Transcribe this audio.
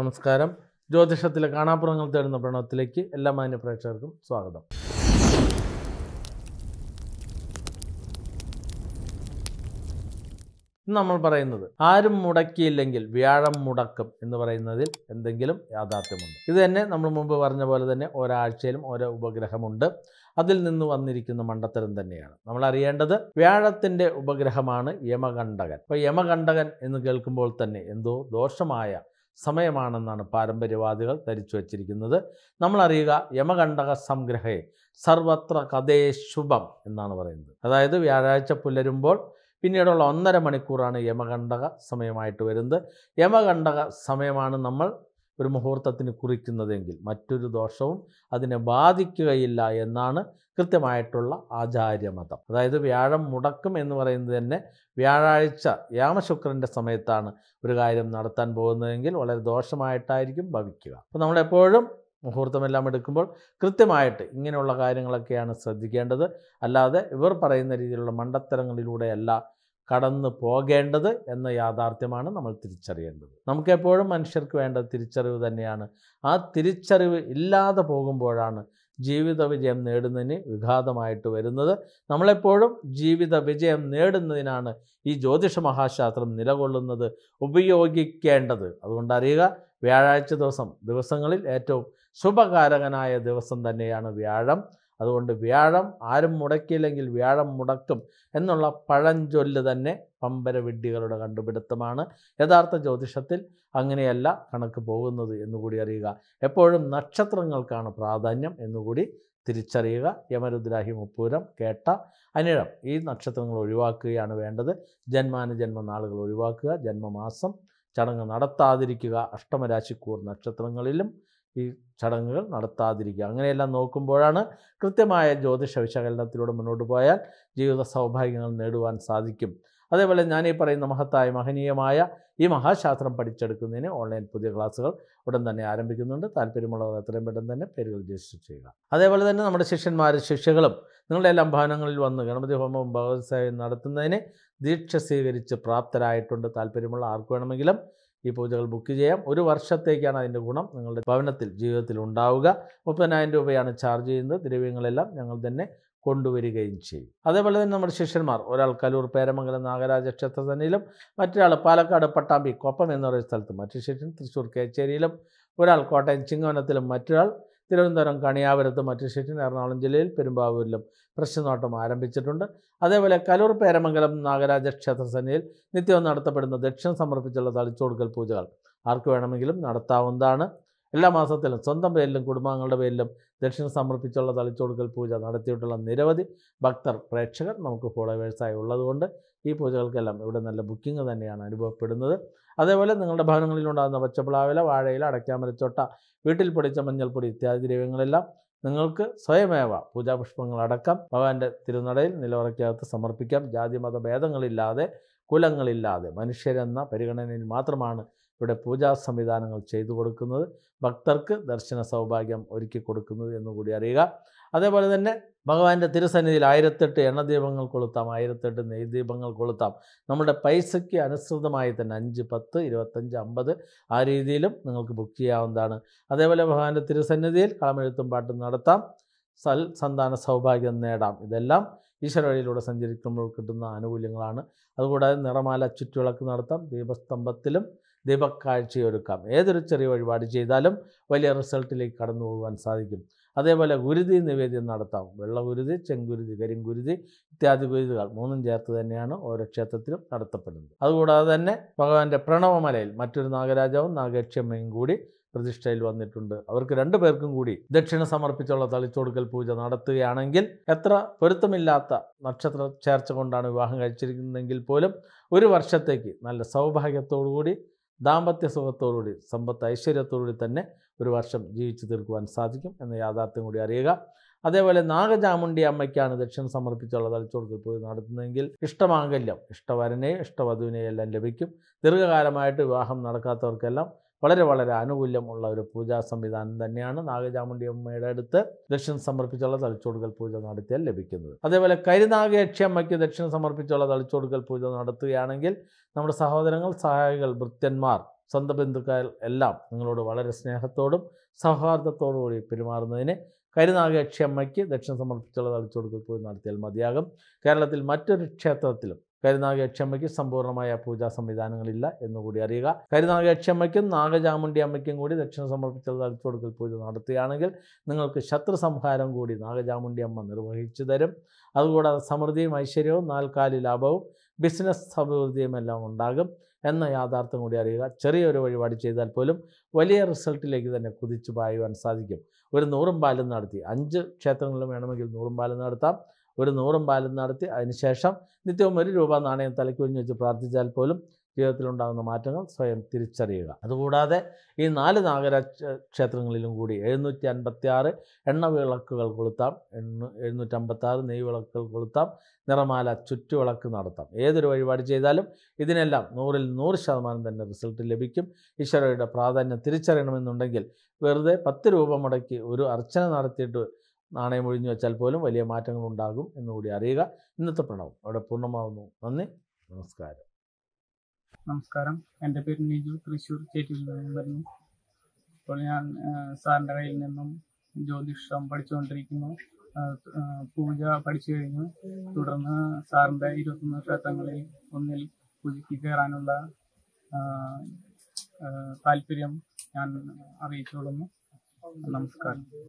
നമസ്കാരം ജ്യോതിഷത്തിലെ കാണാപ്പുറങ്ങൾ തേടുന്ന പ്രണവത്തിലേക്ക് എല്ലാ മാന്യ പ്രേക്ഷകർക്കും സ്വാഗതം നമ്മൾ പറയുന്നത് ആരും മുടക്കിയില്ലെങ്കിൽ വ്യാഴം മുടക്കും എന്ന് പറയുന്നതിൽ എന്തെങ്കിലും യാഥാർത്ഥ്യമുണ്ട് ഇത് തന്നെ നമ്മൾ മുമ്പ് പറഞ്ഞ പോലെ തന്നെ ഒരാഴ്ചയിലും ഓരോ ഉപഗ്രഹമുണ്ട് അതിൽ നിന്ന് വന്നിരിക്കുന്ന മണ്ടത്തരം തന്നെയാണ് നമ്മൾ അറിയേണ്ടത് വ്യാഴത്തിൻ്റെ ഉപഗ്രഹമാണ് യമകണ്ഠകൻ അപ്പോൾ യമകണ്ഠകൻ എന്ന് കേൾക്കുമ്പോൾ തന്നെ എന്തോ ദോഷമായ സമയമാണെന്നാണ് പാരമ്പര്യവാദികൾ ധരിച്ചു വച്ചിരിക്കുന്നത് നമ്മളറിയുക യമകണ്ഠക സംഗ്രഹേ സർവത്ര കഥേ ശുഭം എന്നാണ് പറയുന്നത് അതായത് വ്യാഴാഴ്ച പുലരുമ്പോൾ പിന്നീടുള്ള ഒന്നര മണിക്കൂറാണ് യമകണ്ഠക സമയമായിട്ട് വരുന്നത് യമകണ്ഠക സമയമാണ് നമ്മൾ ഒരു മുഹൂർത്തത്തിന് കുറിക്കുന്നതെങ്കിൽ മറ്റൊരു ദോഷവും അതിനെ ബാധിക്കുകയില്ല എന്നാണ് കൃത്യമായിട്ടുള്ള ആചാര്യമതം അതായത് വ്യാഴം മുടക്കും എന്ന് പറയുന്നത് തന്നെ വ്യാഴാഴ്ച യാമശുക്രൻ്റെ സമയത്താണ് ഒരു കാര്യം നടത്താൻ പോകുന്നതെങ്കിൽ വളരെ ദോഷമായിട്ടായിരിക്കും ഭവിക്കുക അപ്പോൾ നമ്മളെപ്പോഴും മുഹൂർത്തമെല്ലാം എടുക്കുമ്പോൾ കൃത്യമായിട്ട് ഇങ്ങനെയുള്ള കാര്യങ്ങളൊക്കെയാണ് ശ്രദ്ധിക്കേണ്ടത് അല്ലാതെ ഇവർ പറയുന്ന രീതിയിലുള്ള മണ്ടത്തരങ്ങളിലൂടെയല്ല കടന്നു പോകേണ്ടത് എന്ന യാഥാർത്ഥ്യമാണ് നമ്മൾ തിരിച്ചറിയേണ്ടത് നമുക്കെപ്പോഴും മനുഷ്യർക്ക് വേണ്ട തിരിച്ചറിവ് തന്നെയാണ് ആ തിരിച്ചറിവ് ഇല്ലാതെ പോകുമ്പോഴാണ് ജീവിത വിജയം നേടുന്നതിന് വിഘാതമായിട്ട് വരുന്നത് നമ്മളെപ്പോഴും ജീവിത വിജയം നേടുന്നതിനാണ് ഈ ജ്യോതിഷ മഹാശാസ്ത്രം നിലകൊള്ളുന്നത് ഉപയോഗിക്കേണ്ടത് അതുകൊണ്ട് അറിയുക വ്യാഴാഴ്ച ദിവസം ദിവസങ്ങളിൽ ഏറ്റവും ശുഭകാരകനായ ദിവസം തന്നെയാണ് വ്യാഴം അതുകൊണ്ട് വ്യാഴം ആരും മുടക്കിയില്ലെങ്കിൽ വ്യാഴം മുടക്കും എന്നുള്ള പഴഞ്ചൊല്ല് തന്നെ പമ്പരവിഡ്ഢികളുടെ കണ്ടുപിടുത്തമാണ് യഥാർത്ഥ ജ്യോതിഷത്തിൽ അങ്ങനെയല്ല കണക്ക് പോകുന്നത് എന്നുകൂടി അറിയുക എപ്പോഴും നക്ഷത്രങ്ങൾക്കാണ് പ്രാധാന്യം എന്നുകൂടി തിരിച്ചറിയുക യമരുദ്രാഹി മുപ്പൂരം കേട്ട അനിഴം ഈ നക്ഷത്രങ്ങൾ ഒഴിവാക്കുകയാണ് വേണ്ടത് ജന്മാനുജന്മ നാളുകൾ ഒഴിവാക്കുക ജന്മമാസം ചടങ്ങ് നടത്താതിരിക്കുക അഷ്ടമരാശിക്കൂർ നക്ഷത്രങ്ങളിലും ഈ ചടങ്ങുകൾ നടത്താതിരിക്കുക അങ്ങനെയെല്ലാം നോക്കുമ്പോഴാണ് കൃത്യമായ ജ്യോതിഷ വിശകലനത്തിലൂടെ മുന്നോട്ട് പോയാൽ ജീവിത സൗഭാഗ്യങ്ങൾ നേടുവാൻ സാധിക്കും അതേപോലെ ഞാൻ ഈ പറയുന്ന മഹത്തായ മഹനീയമായ ഈ മഹാശാസ്ത്രം പഠിച്ചെടുക്കുന്നതിന് ഓൺലൈൻ പുതിയ ക്ലാസ്സുകൾ ഉടൻ തന്നെ ആരംഭിക്കുന്നുണ്ട് താല്പര്യമുള്ളവർ എത്രയും പെട്ടെന്ന് തന്നെ പേരുകൾ രജിസ്റ്റർ ചെയ്യുക അതേപോലെ തന്നെ നമ്മുടെ ശിഷ്യന്മാർ ശിഷ്യകളും നിങ്ങളുടെ ഭവനങ്ങളിൽ വന്ന് ഗണപതി ഹോമവും ഭഗവത് സേവയും നടത്തുന്നതിന് ദീക്ഷ സ്വീകരിച്ച് പ്രാപ്തരായിട്ടുണ്ട് താല്പര്യമുള്ള ആർക്ക് വേണമെങ്കിലും ഈ പൂജകൾ ബുക്ക് ചെയ്യാം ഒരു വർഷത്തേക്കാണ് അതിൻ്റെ ഗുണം നിങ്ങളുടെ ഭവനത്തിൽ ജീവിതത്തിൽ ഉണ്ടാവുക മുപ്പതിനായിരം രൂപയാണ് ചാർജ് ചെയ്യുന്നത് ദ്രവ്യങ്ങളെല്ലാം ഞങ്ങൾ തന്നെ കൊണ്ടുവരികയും ചെയ്യും അതേപോലെ തന്നെ നമ്മുടെ ശിഷ്യന്മാർ ഒരാൾ കലൂർ പേരമംഗലം നാഗരാജ ക്ഷേത്രത്തിലും മറ്റൊരാൾ പാലക്കാട് പട്ടാമ്പി കൊപ്പം എന്ന് പറയുന്ന സ്ഥലത്തും മറ്റു ശിഷ്യൻ തൃശ്ശൂർ കേച്ചേരിയിലും ഒരാൾ കോട്ടയം ചിങ്ങവനത്തിലും മറ്റൊരാൾ തിരുവനന്തപുരം കണിയാപുരത്ത് മറ്റുശ്ശേരി എറണാകുളം ജില്ലയിൽ പെരുമ്പാവൂരിലും പ്രശ്നനോട്ടം ആരംഭിച്ചിട്ടുണ്ട് അതേപോലെ കലൂർ പേരമംഗലം നാഗരാജ ക്ഷേത്ര സന്നിയിൽ നിത്യവും നടത്തപ്പെടുന്ന ദക്ഷിണ സമർപ്പിച്ചുള്ള തളിച്ചുകൊടുക്കൽ പൂജകൾ ആർക്ക് വേണമെങ്കിലും നടത്താവുന്നതാണ് എല്ലാ മാസത്തിലും സ്വന്തം പേരിലും കുടുംബാംഗങ്ങളുടെ പേരിലും ദക്ഷിണ സമർപ്പിച്ചുള്ള തളിച്ചുകൊടുക്കൽ പൂജ നടത്തിയിട്ടുള്ള നിരവധി ഭക്തർ പ്രേക്ഷകർ നമുക്ക് ഫോളോവേഴ്സായി ഉള്ളതുകൊണ്ട് ഈ പൂജകൾക്കെല്ലാം ഇവിടെ നല്ല ബുക്കിംഗ് തന്നെയാണ് അനുഭവപ്പെടുന്നത് അതേപോലെ നിങ്ങളുടെ ഭവനങ്ങളിലുണ്ടാകുന്ന പച്ചപ്പിളാവില വാഴയില അടയ്ക്കാമരച്ചോട്ട വീട്ടിൽ പൊടിച്ച മഞ്ഞൾപ്പൊടി ഇത്യാദി ദ്രവ്യങ്ങളെല്ലാം നിങ്ങൾക്ക് സ്വയമേവ പൂജാപുഷ്പങ്ങൾ അടക്കം ഭഗവാന്റെ തിരുനടയിൽ നിലവറയ്ക്കകത്ത് സമർപ്പിക്കാം ജാതിമത ഭേദങ്ങളില്ലാതെ കുലങ്ങളില്ലാതെ മനുഷ്യരെന്ന പരിഗണനയിൽ മാത്രമാണ് ഇവിടെ പൂജാ സംവിധാനങ്ങൾ ചെയ്തു കൊടുക്കുന്നത് ഭക്തർക്ക് ദർശന സൗഭാഗ്യം ഒരുക്കി കൊടുക്കുന്നത് എന്നുകൂടി അറിയുക അതേപോലെ തന്നെ ഭഗവാന്റെ തിരുസന്നിധിയിൽ ആയിരത്തെട്ട് എണ്ണദീപങ്ങൾ കൊളുത്താം ആയിരത്തെട്ട് നെയ്ദീപങ്ങൾ കൊളുത്താം നമ്മുടെ പൈസയ്ക്ക് അനുസൃതമായി തന്നെ അഞ്ച് പത്ത് ഇരുപത്തഞ്ച് അമ്പത് ആ രീതിയിലും നിങ്ങൾക്ക് ബുക്ക് ചെയ്യാവുന്നതാണ് അതേപോലെ ഭഗവാന്റെ തിരുസന്നിധിയിൽ കളമെഴുത്തും പാട്ടും നടത്താം സൽ സന്താന സൗഭാഗ്യം നേടാം ഇതെല്ലാം ഈശ്വര വഴിയിലൂടെ സഞ്ചരിക്കുമ്പോൾ കിട്ടുന്ന ആനുകൂല്യങ്ങളാണ് അതുകൂടാതെ നിറമാല ചുറ്റുവിളക്ക് നടത്താം ദീപസ്തംഭത്തിലും ദീപക്കാഴ്ചയൊരുക്കാം ഏതൊരു ചെറിയ വഴിപാട് ചെയ്താലും വലിയ റിസൾട്ടിലേക്ക് കടന്നു പോകുവാൻ സാധിക്കും അതേപോലെ ഗുരുതി നിവേദ്യം നടത്താം വെള്ളഗുരുതി ചെങ്കുരുതി കരിങ്കുരുതി ഇത്യാദി ഗുരുതികൾ മൂന്നും ചേർത്ത് തന്നെയാണ് ഓരോ ക്ഷേത്രത്തിലും നടത്തപ്പെടുന്നത് അതുകൂടാതെ തന്നെ ഭഗവാന്റെ പ്രണവമലയിൽ മറ്റൊരു നാഗരാജാവും നാഗേക്ഷമ്മയും കൂടി പ്രതിഷ്ഠയിൽ വന്നിട്ടുണ്ട് അവർക്ക് രണ്ടു പേർക്കും കൂടി ദക്ഷിണ സമർപ്പിച്ചുള്ള തളിച്ചൊടുക്കൽ പൂജ നടത്തുകയാണെങ്കിൽ എത്ര പൊരുത്തമില്ലാത്ത നക്ഷത്ര ചേർച്ച കൊണ്ടാണ് വിവാഹം കഴിച്ചിരിക്കുന്നതെങ്കിൽ പോലും ഒരു വർഷത്തേക്ക് നല്ല സൗഭാഗ്യത്തോടു കൂടി ദാമ്പത്യ സുഖത്തോടുകൂടി സമ്പത്ത് ഐശ്വര്യത്തോടുകൂടി തന്നെ ഒരു വർഷം ജീവിച്ചു തീർക്കുവാൻ സാധിക്കും എന്ന യാഥാർത്ഥ്യം കൂടി അറിയുക അതേപോലെ നാഗചാമുണ്ടി അമ്മയ്ക്കാണ് ദക്ഷിണ സമർപ്പിച്ചുള്ള തലച്ചോർക്ക് പോയി നടത്തുന്നതെങ്കിൽ ഇഷ്ടമാംഗല്യം ഇഷ്ടവരനെയും ഇഷ്ടവധുവിനെയും എല്ലാം ലഭിക്കും ദീർഘകാലമായിട്ട് വിവാഹം നടക്കാത്തവർക്കെല്ലാം വളരെ വളരെ ആനുകൂല്യമുള്ള ഒരു പൂജാ സംവിധാനം തന്നെയാണ് നാഗചാമുണ്ടി അമ്മയുടെ അടുത്ത് ദക്ഷിണ സമർപ്പിച്ചുള്ള തളിച്ചുകൊടുക്കൽ പൂജ നടത്തിയാൽ ലഭിക്കുന്നത് അതേപോലെ കരുനാഗയക്ഷിയമ്മയ്ക്ക് ദക്ഷിണ സമർപ്പിച്ചുള്ള തളിച്ചുകൊടുക്കൽ പൂജ നടത്തുകയാണെങ്കിൽ നമ്മുടെ സഹോദരങ്ങൾ സഹായികൾ ഭൃത്യന്മാർ സ്വന്തം ബന്ധുക്കൾ എല്ലാം നിങ്ങളോട് വളരെ സ്നേഹത്തോടും സൗഹാർദ്ദത്തോടും കൂടി പെരുമാറുന്നതിന് കരുനാഗയക്ഷി അമ്മയ്ക്ക് ദക്ഷിണ സമർപ്പിച്ചുള്ള തളിച്ചോടുകൾ പൂജ നടത്തിയാൽ മതിയാകും കേരളത്തിൽ മറ്റൊരു ക്ഷേത്രത്തിലും കരുനാഗയക്ഷമ്മയ്ക്ക് സമ്പൂർണ്ണമായ പൂജാ സംവിധാനങ്ങളില്ല എന്നുകൂടി അറിയുക കരുനാഗയക്ഷമ്മയ്ക്കും നാഗചാമുണ്ടി അമ്മയ്ക്കും കൂടി ദക്ഷിണ സമർപ്പിച്ചുള്ള അടുത്തുകൊടുക്കൽ പൂജ നടത്തുകയാണെങ്കിൽ നിങ്ങൾക്ക് ശത്രു സംഹാരം കൂടി നാഗചാമുണ്ടി അമ്മ നിർവഹിച്ചു തരും അതുകൂടാതെ സമൃദ്ധിയും ഐശ്വര്യവും നാൽക്കാലി ലാഭവും ബിസിനസ് അഭിവൃദ്ധിയും എല്ലാം ഉണ്ടാകും എന്ന യാഥാർത്ഥ്യം കൂടി അറിയുക ചെറിയൊരു വഴിപാട് ചെയ്താൽ പോലും വലിയ റിസൾട്ടിലേക്ക് തന്നെ കുതിച്ചു പായുവാൻ സാധിക്കും ഒരു നൂറും പാലും നടത്തി അഞ്ച് ക്ഷേത്രങ്ങളിലും വേണമെങ്കിൽ നൂറും പാലും നടത്താം ഒരു നൂറും പാലും നടത്തി അതിനുശേഷം നിത്യവും ഒരു രൂപ നാണയം തലയ്ക്കുഞ്ഞ് വെച്ച് പ്രാർത്ഥിച്ചാൽ പോലും ജീവിതത്തിലുണ്ടാകുന്ന മാറ്റങ്ങൾ സ്വയം തിരിച്ചറിയുക അതുകൂടാതെ ഈ നാല് നാഗര ക്ഷേത്രങ്ങളിലും കൂടി എഴുന്നൂറ്റി അൻപത്തി ആറ് എണ്ണ വിളക്കുകൾ കൊളുത്താം എണ്ണൂ എഴുന്നൂറ്റമ്പത്താറ് നെയ് വിളക്കുകൾ കൊളുത്താം നിറമാല ചുറ്റുവിളക്ക് നടത്താം ഏതൊരു വഴിപാട് ചെയ്താലും ഇതിനെല്ലാം നൂറിൽ നൂറ് ശതമാനം തന്നെ റിസൾട്ട് ലഭിക്കും ഈശ്വരയുടെ പ്രാധാന്യം തിരിച്ചറിയണമെന്നുണ്ടെങ്കിൽ വെറുതെ പത്ത് രൂപ മുടക്കി ഒരു അർച്ചന നടത്തിയിട്ട് നാണയം ഒഴിഞ്ഞു വെച്ചാൽ പോലും വലിയ മാറ്റങ്ങൾ ഉണ്ടാകും എന്നുകൂടി അറിയുക ഇന്നത്തെ പ്രണവം അവിടെ പൂർണ്ണമാവുന്നു നന്ദി നമസ്കാരം നമസ്കാരം എൻ്റെ പേര് നിജു തൃശ്ശൂർ ചേറ്റിൽ നിന്നും വരുന്നു ഇപ്പോൾ ഞാൻ സാറിൻ്റെ കയ്യിൽ നിന്നും ജ്യോതിഷം പഠിച്ചുകൊണ്ടിരിക്കുന്നു പൂജ പഠിച്ചു കഴിഞ്ഞു തുടർന്ന് സാറിൻ്റെ ഇരുപത്തൊന്ന് ക്ഷേത്രങ്ങളിൽ ഒന്നിൽ പൂജയ്ക്ക് കയറാനുള്ള താല്പര്യം ഞാൻ അറിയിച്ചുകൊള്ളുന്നു നമസ്കാരം